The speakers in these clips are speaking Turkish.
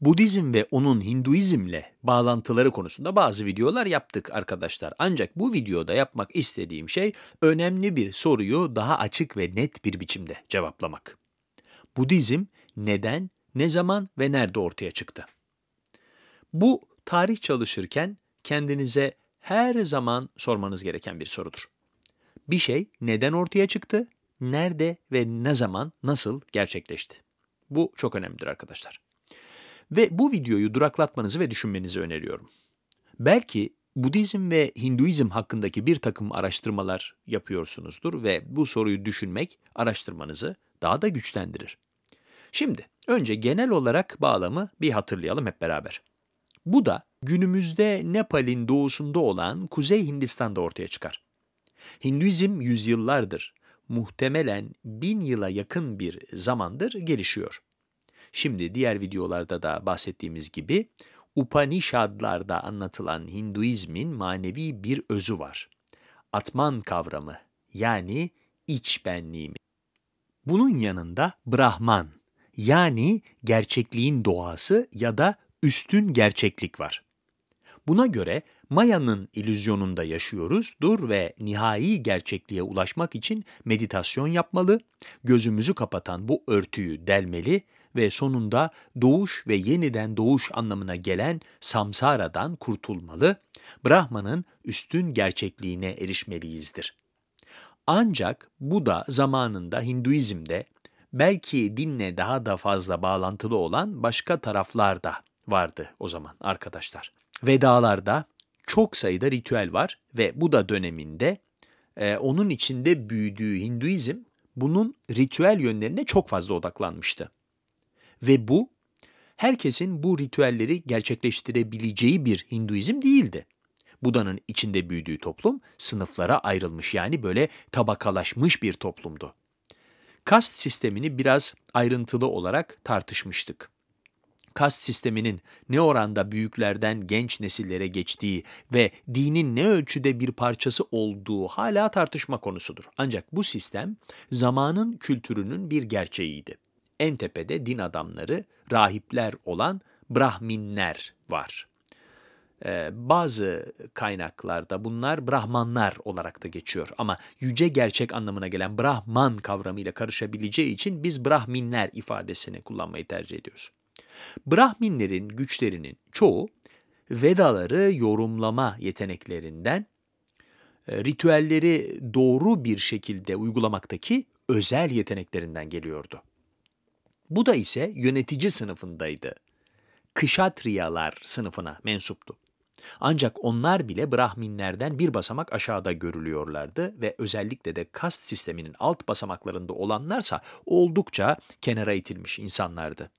Budizm ve onun Hinduizmle bağlantıları konusunda bazı videolar yaptık arkadaşlar. Ancak bu videoda yapmak istediğim şey önemli bir soruyu daha açık ve net bir biçimde cevaplamak. Budizm neden, ne zaman ve nerede ortaya çıktı? Bu tarih çalışırken kendinize her zaman sormanız gereken bir sorudur. Bir şey neden ortaya çıktı, nerede ve ne zaman, nasıl gerçekleşti? Bu çok önemlidir arkadaşlar. Ve bu videoyu duraklatmanızı ve düşünmenizi öneriyorum. Belki Budizm ve Hinduizm hakkındaki bir takım araştırmalar yapıyorsunuzdur ve bu soruyu düşünmek araştırmanızı daha da güçlendirir. Şimdi önce genel olarak bağlamı bir hatırlayalım hep beraber. Bu da günümüzde Nepal'in doğusunda olan Kuzey Hindistan'da ortaya çıkar. Hinduizm yüzyıllardır, muhtemelen bin yıla yakın bir zamandır gelişiyor. Şimdi diğer videolarda da bahsettiğimiz gibi Upanishadlarda anlatılan Hinduizmin manevi bir özü var. Atman kavramı yani iç benliğimi. Bunun yanında Brahman yani gerçekliğin doğası ya da üstün gerçeklik var. Buna göre Maya'nın ilüzyonunda yaşıyoruz, dur ve nihai gerçekliğe ulaşmak için meditasyon yapmalı, gözümüzü kapatan bu örtüyü delmeli ve sonunda doğuş ve yeniden doğuş anlamına gelen samsaradan kurtulmalı, Brahman'ın üstün gerçekliğine erişmeliyizdir. Ancak bu da zamanında Hinduizm'de belki dinle daha da fazla bağlantılı olan başka taraflar da vardı o zaman arkadaşlar. Vedalarda çok sayıda ritüel var ve Buda döneminde e, onun içinde büyüdüğü Hinduizm bunun ritüel yönlerine çok fazla odaklanmıştı. Ve bu herkesin bu ritüelleri gerçekleştirebileceği bir Hinduizm değildi. Buda'nın içinde büyüdüğü toplum sınıflara ayrılmış yani böyle tabakalaşmış bir toplumdu. Kast sistemini biraz ayrıntılı olarak tartışmıştık. Kast sisteminin ne oranda büyüklerden genç nesillere geçtiği ve dinin ne ölçüde bir parçası olduğu hala tartışma konusudur. Ancak bu sistem zamanın kültürünün bir gerçeğiydi en tepede din adamları, rahipler olan Brahminler var. Ee, bazı kaynaklarda bunlar Brahmanlar olarak da geçiyor ama yüce gerçek anlamına gelen Brahman kavramıyla karışabileceği için biz Brahminler ifadesini kullanmayı tercih ediyoruz. Brahminlerin güçlerinin çoğu Vedaları yorumlama yeteneklerinden, e, ritüelleri doğru bir şekilde uygulamaktaki özel yeteneklerinden geliyordu. Bu da ise yönetici sınıfındaydı. Kışatriyalar sınıfına mensuptu. Ancak onlar bile Brahminlerden bir basamak aşağıda görülüyorlardı ve özellikle de kast sisteminin alt basamaklarında olanlarsa oldukça kenara itilmiş insanlardı.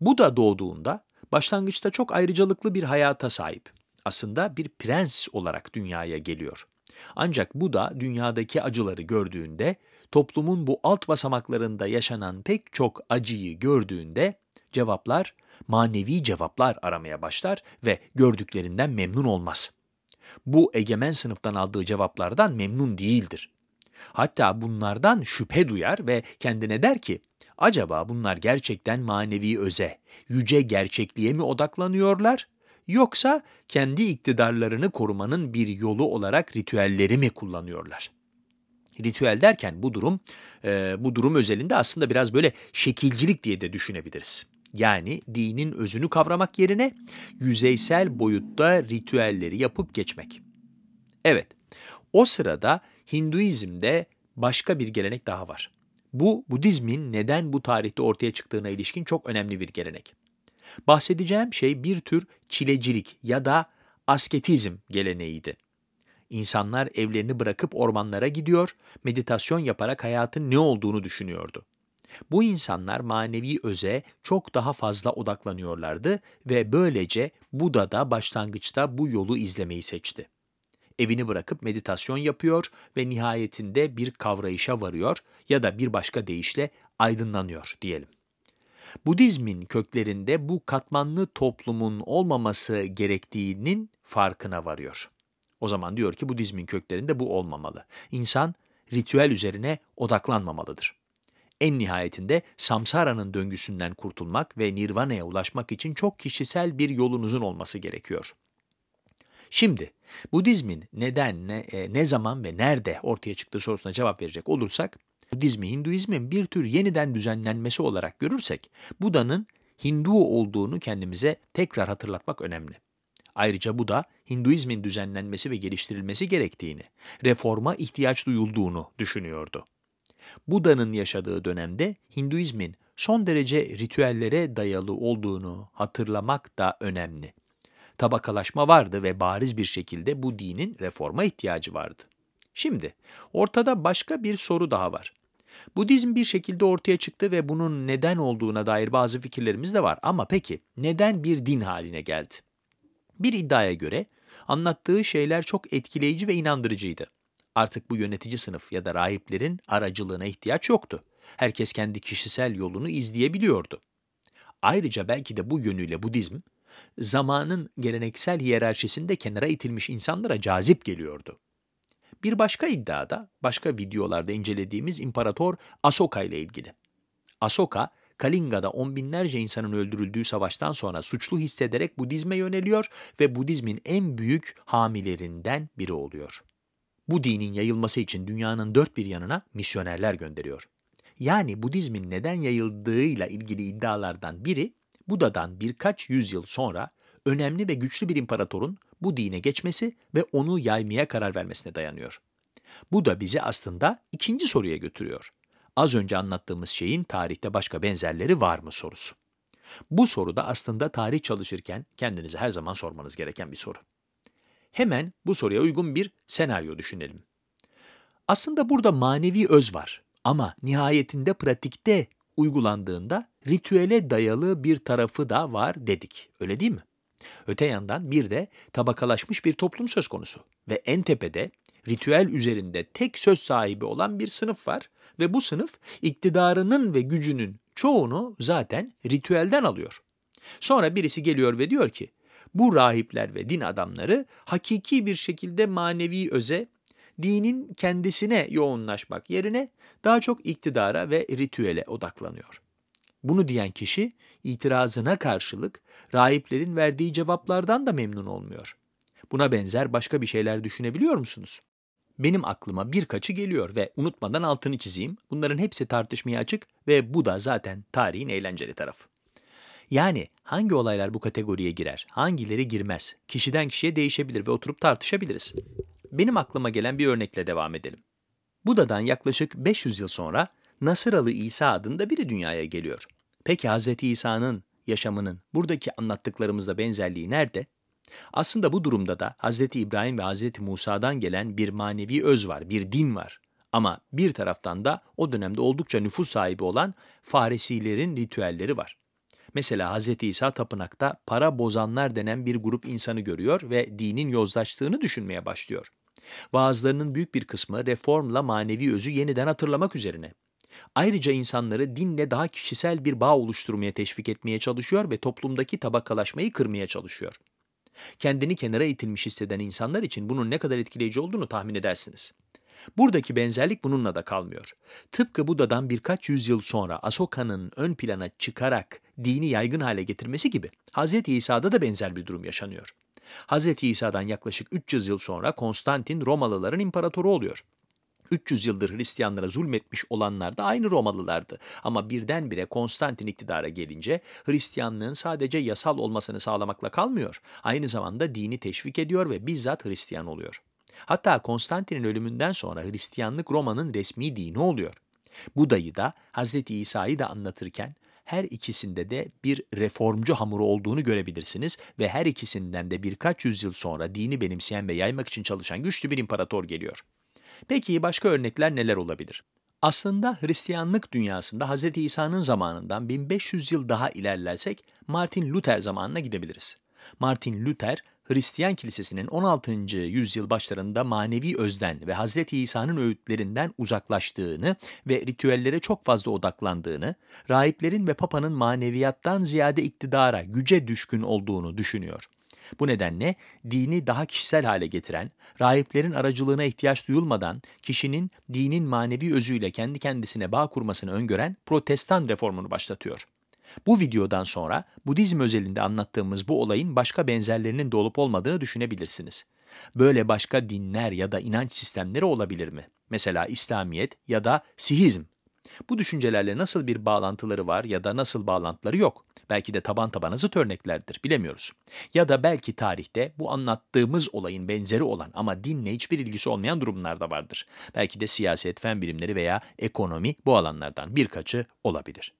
Bu da doğduğunda başlangıçta çok ayrıcalıklı bir hayata sahip. Aslında bir prens olarak dünyaya geliyor. Ancak bu da dünyadaki acıları gördüğünde toplumun bu alt basamaklarında yaşanan pek çok acıyı gördüğünde cevaplar, manevi cevaplar aramaya başlar ve gördüklerinden memnun olmaz. Bu egemen sınıftan aldığı cevaplardan memnun değildir. Hatta bunlardan şüphe duyar ve kendine der ki, acaba bunlar gerçekten manevi öze, yüce gerçekliğe mi odaklanıyorlar yoksa kendi iktidarlarını korumanın bir yolu olarak ritüelleri mi kullanıyorlar? ritüel derken bu durum e, bu durum özelinde aslında biraz böyle şekilcilik diye de düşünebiliriz. Yani dinin özünü kavramak yerine yüzeysel boyutta ritüelleri yapıp geçmek. Evet, o sırada Hinduizm'de başka bir gelenek daha var. Bu Budizmin neden bu tarihte ortaya çıktığına ilişkin çok önemli bir gelenek. Bahsedeceğim şey bir tür çilecilik ya da asketizm geleneğiydi. İnsanlar evlerini bırakıp ormanlara gidiyor, meditasyon yaparak hayatın ne olduğunu düşünüyordu. Bu insanlar manevi öze çok daha fazla odaklanıyorlardı ve böylece Buda da başlangıçta bu yolu izlemeyi seçti. Evini bırakıp meditasyon yapıyor ve nihayetinde bir kavrayışa varıyor ya da bir başka deyişle aydınlanıyor diyelim. Budizmin köklerinde bu katmanlı toplumun olmaması gerektiğinin farkına varıyor. O zaman diyor ki Budizmin köklerinde bu olmamalı. İnsan ritüel üzerine odaklanmamalıdır. En nihayetinde samsara'nın döngüsünden kurtulmak ve nirvana'ya ulaşmak için çok kişisel bir yolunuzun olması gerekiyor. Şimdi Budizmin neden, ne, e, ne zaman ve nerede ortaya çıktığı sorusuna cevap verecek olursak, Budizmi Hinduizmin bir tür yeniden düzenlenmesi olarak görürsek, Buda'nın Hindu olduğunu kendimize tekrar hatırlatmak önemli. Ayrıca bu da Hinduizmin düzenlenmesi ve geliştirilmesi gerektiğini, reforma ihtiyaç duyulduğunu düşünüyordu. Buda'nın yaşadığı dönemde Hinduizmin son derece ritüellere dayalı olduğunu hatırlamak da önemli. Tabakalaşma vardı ve bariz bir şekilde bu dinin reforma ihtiyacı vardı. Şimdi ortada başka bir soru daha var. Budizm bir şekilde ortaya çıktı ve bunun neden olduğuna dair bazı fikirlerimiz de var. Ama peki neden bir din haline geldi? Bir iddiaya göre anlattığı şeyler çok etkileyici ve inandırıcıydı. Artık bu yönetici sınıf ya da rahiplerin aracılığına ihtiyaç yoktu. Herkes kendi kişisel yolunu izleyebiliyordu. Ayrıca belki de bu yönüyle Budizm, zamanın geleneksel hiyerarşisinde kenara itilmiş insanlara cazip geliyordu. Bir başka iddiada, başka videolarda incelediğimiz imparator Asoka ile ilgili. Asoka, Kalinga'da on binlerce insanın öldürüldüğü savaştan sonra suçlu hissederek Budizme yöneliyor ve Budizmin en büyük hamilerinden biri oluyor. Bu dinin yayılması için dünyanın dört bir yanına misyonerler gönderiyor. Yani Budizmin neden yayıldığıyla ilgili iddialardan biri, Buda'dan birkaç yüzyıl sonra önemli ve güçlü bir imparatorun bu dine geçmesi ve onu yaymaya karar vermesine dayanıyor. Bu da bizi aslında ikinci soruya götürüyor az önce anlattığımız şeyin tarihte başka benzerleri var mı sorusu. Bu soru da aslında tarih çalışırken kendinize her zaman sormanız gereken bir soru. Hemen bu soruya uygun bir senaryo düşünelim. Aslında burada manevi öz var ama nihayetinde pratikte uygulandığında ritüele dayalı bir tarafı da var dedik. Öyle değil mi? Öte yandan bir de tabakalaşmış bir toplum söz konusu ve en tepede ritüel üzerinde tek söz sahibi olan bir sınıf var ve bu sınıf iktidarının ve gücünün çoğunu zaten ritüelden alıyor. Sonra birisi geliyor ve diyor ki bu rahipler ve din adamları hakiki bir şekilde manevi öze, dinin kendisine yoğunlaşmak yerine daha çok iktidara ve ritüele odaklanıyor. Bunu diyen kişi itirazına karşılık rahiplerin verdiği cevaplardan da memnun olmuyor. Buna benzer başka bir şeyler düşünebiliyor musunuz? Benim aklıma birkaçı geliyor ve unutmadan altını çizeyim. Bunların hepsi tartışmaya açık ve bu da zaten tarihin eğlenceli tarafı. Yani hangi olaylar bu kategoriye girer, hangileri girmez, kişiden kişiye değişebilir ve oturup tartışabiliriz. Benim aklıma gelen bir örnekle devam edelim. Buda'dan yaklaşık 500 yıl sonra Nasıralı İsa adında biri dünyaya geliyor. Peki Hz. İsa'nın yaşamının buradaki anlattıklarımızla benzerliği nerede? Aslında bu durumda da Hz. İbrahim ve Hz. Musa'dan gelen bir manevi öz var, bir din var. Ama bir taraftan da o dönemde oldukça nüfus sahibi olan Farisilerin ritüelleri var. Mesela Hz. İsa tapınakta para bozanlar denen bir grup insanı görüyor ve dinin yozlaştığını düşünmeye başlıyor. Vaazlarının büyük bir kısmı reformla manevi özü yeniden hatırlamak üzerine. Ayrıca insanları dinle daha kişisel bir bağ oluşturmaya teşvik etmeye çalışıyor ve toplumdaki tabakalaşmayı kırmaya çalışıyor. Kendini kenara itilmiş hisseden insanlar için bunun ne kadar etkileyici olduğunu tahmin edersiniz. Buradaki benzerlik bununla da kalmıyor. Tıpkı Buda'dan birkaç yüzyıl sonra Asoka'nın ön plana çıkarak dini yaygın hale getirmesi gibi Hz. İsa'da da benzer bir durum yaşanıyor. Hz. İsa'dan yaklaşık 300 yıl sonra Konstantin Romalıların imparatoru oluyor. 300 yıldır Hristiyanlara zulmetmiş olanlar da aynı Romalılardı. Ama birdenbire Konstantin iktidara gelince Hristiyanlığın sadece yasal olmasını sağlamakla kalmıyor. Aynı zamanda dini teşvik ediyor ve bizzat Hristiyan oluyor. Hatta Konstantin'in ölümünden sonra Hristiyanlık Roma'nın resmi dini oluyor. Buda'yı da Hz. İsa'yı da anlatırken her ikisinde de bir reformcu hamuru olduğunu görebilirsiniz ve her ikisinden de birkaç yüzyıl sonra dini benimseyen ve yaymak için çalışan güçlü bir imparator geliyor. Peki başka örnekler neler olabilir? Aslında Hristiyanlık dünyasında Hz. İsa'nın zamanından 1500 yıl daha ilerlersek Martin Luther zamanına gidebiliriz. Martin Luther, Hristiyan kilisesinin 16. yüzyıl başlarında manevi özden ve Hz. İsa'nın öğütlerinden uzaklaştığını ve ritüellere çok fazla odaklandığını, rahiplerin ve papanın maneviyattan ziyade iktidara, güce düşkün olduğunu düşünüyor. Bu nedenle dini daha kişisel hale getiren, rahiplerin aracılığına ihtiyaç duyulmadan kişinin dinin manevi özüyle kendi kendisine bağ kurmasını öngören protestan reformunu başlatıyor. Bu videodan sonra Budizm özelinde anlattığımız bu olayın başka benzerlerinin de olup olmadığını düşünebilirsiniz. Böyle başka dinler ya da inanç sistemleri olabilir mi? Mesela İslamiyet ya da Sihizm bu düşüncelerle nasıl bir bağlantıları var ya da nasıl bağlantıları yok. Belki de taban tabana zıt örneklerdir, bilemiyoruz. Ya da belki tarihte bu anlattığımız olayın benzeri olan ama dinle hiçbir ilgisi olmayan durumlar da vardır. Belki de siyaset, fen bilimleri veya ekonomi bu alanlardan birkaçı olabilir.